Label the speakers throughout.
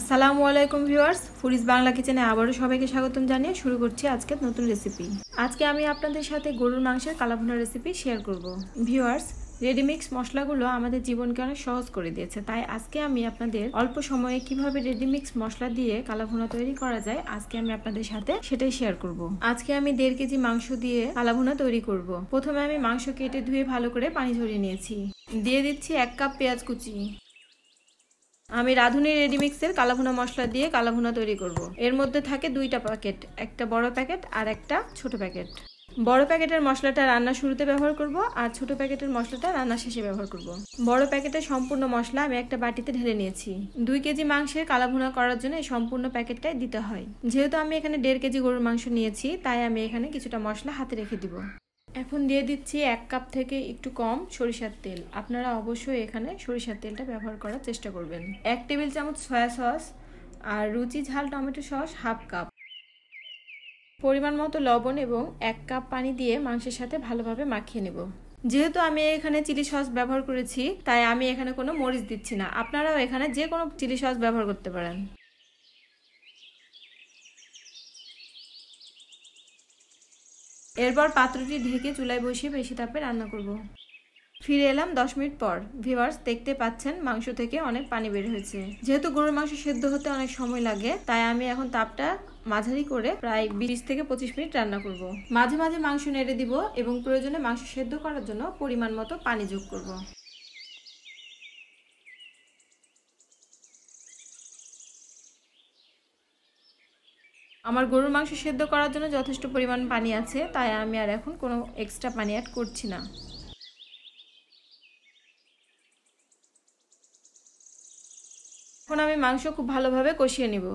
Speaker 1: আসসালামু আলাইকুম ভিউয়ার্স ফুরিস বাংলা কিচেনে আবারও সবাইকে স্বাগতম জানিয়ে শুরু করছি আজকে নতুন রেসিপি আজকে আমি আপনাদের সাথে গরুর মাংসের কালাভুনা রেসিপি শেয়ার করব ভিউয়ার্স রেডিমিক্স মশলাগুলো আমাদের জীবনকে অনেক সহজ করে দিয়েছে তাই আজকে আমি আপনাদের অল্প সময়ে কিভাবে রেডিমিক্স মশলা দিয়ে কালাভুনা তৈরি করা যায় আজকে আমি আপনাদের সাথে সেটাই শেয়ার করব আজকে আমি দেড় কেজি মাংস দিয়ে কালাভুনা তৈরি করব প্রথমে আমি মাংস কেটে ধুয়ে ভালো করে পানি ঝরিয়ে নিয়েছি দিয়ে দিচ্ছি এক কাপ পেঁয়াজ কুচি আমি রাঁধুনি রেডিমিক্সের কালাভুনা মশলা দিয়ে কালাভুনা তৈরি করব। এর মধ্যে থাকে দুইটা প্যাকেট একটা বড় প্যাকেট আর একটা ছোট প্যাকেট বড় প্যাকেটের মশলাটা রান্না শুরুতে ব্যবহার করব আর ছোট প্যাকেটের মশলাটা রান্না শেষে ব্যবহার করব। বড় প্যাকেটের সম্পূর্ণ মশলা আমি একটা বাটিতে ঢেলে নিয়েছি দুই কেজি মাংসের কালাভুনা করার জন্য এই সম্পূর্ণ প্যাকেটটাই দিতে হয় যেহেতু আমি এখানে দেড় কেজি গরুর মাংস নিয়েছি তাই আমি এখানে কিছুটা মশলা হাতে রেখে দিব এখন দিয়ে দিচ্ছি এক কাপ থেকে একটু কম সরিষার তেল আপনারা অবশ্যই এখানে সরিষার তেলটা ব্যবহার করার চেষ্টা করবেন এক টেবিল চামচ সয়া সস আর রুচি ঝাল টমেটো সস হাফ কাপ পরিমাণ মতো লবণ এবং এক কাপ পানি দিয়ে মাংসের সাথে ভালোভাবে মাখিয়ে নেব যেহেতু আমি এখানে চিলি সস ব্যবহার করেছি তাই আমি এখানে কোনো মরিচ দিচ্ছি না আপনারাও এখানে যে কোনো চিলি সস ব্যবহার করতে পারেন এরপর পাত্রটি ঢেকে চুলায় বসিয়ে বেশি তাপে রান্না করব। ফিরে এলাম দশ মিনিট পর ভিভার্স দেখতে পাচ্ছেন মাংস থেকে অনেক পানি বের হয়েছে যেহেতু গরুর মাংস সেদ্ধ হতে অনেক সময় লাগে তাই আমি এখন তাপটা মাঝারি করে প্রায় বিশ থেকে পঁচিশ মিনিট রান্না করব। মাঝে মাঝে মাংস নেড়ে দিব এবং প্রয়োজনে মাংস সেদ্ধ করার জন্য পরিমাণ মতো পানি যোগ করব। আমার গরুর মাংস সেদ্ধ করার জন্য যথেষ্ট পরিমাণ পানি আছে তাই আমি আর এখন কোনো এক্সট্রা পানি অ্যাড করছি না এখন আমি মাংস খুব ভালোভাবে কষিয়ে নিব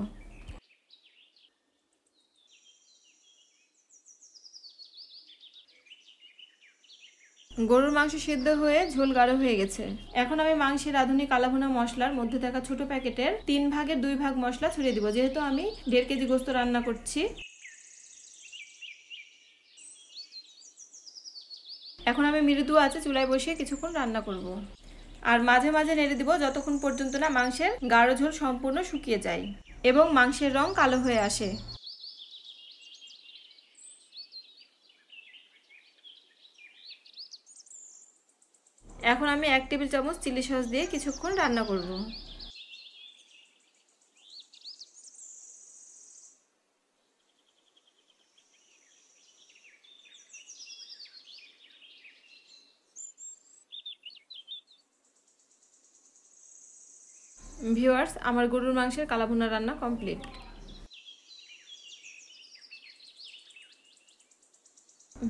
Speaker 1: গরুর মাংস সিদ্ধ হয়ে ঝোল গাঢ় হয়ে গেছে এখন আমি মাংসের রাঁধুনি কালাভুনা মশলার মধ্যে থাকা ছোট প্যাকেটের তিন ভাগের দুই ভাগ মশলা ছড়িয়ে দিব যেহেতু আমি দেড় কেজি গোস্ত রান্না করছি এখন আমি মৃদু আছে চুলায় বসিয়ে কিছুক্ষণ রান্না করব। আর মাঝে মাঝে নেড়ে দিব যতক্ষণ পর্যন্ত না মাংসের গাঢ় ঝোল সম্পূর্ণ শুকিয়ে যায় এবং মাংসের রং কালো হয়ে আসে এখন আমি এক টেবিল চামচ চিলি সস দিয়ে কিছুক্ষণ রান্না করব ভিওয়ার্স আমার গরুর মাংসের কালাভুনা রান্না কমপ্লিট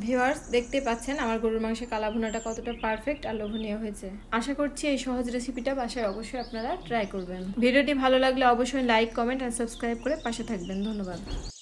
Speaker 1: ভিওয়ার্স দেখতে পাচ্ছেন আমার গরুর মাংসের কালাভুনাটা কতটা পারফেক্ট আর লোভনীয় হয়েছে আশা করছি এই সহজ রেসিপিটা বাসায় অবশ্যই আপনারা ট্রাই করবেন ভিডিওটি ভালো লাগলে অবশ্যই লাইক কমেন্ট আর সাবস্ক্রাইব করে পাশে থাকবেন ধন্যবাদ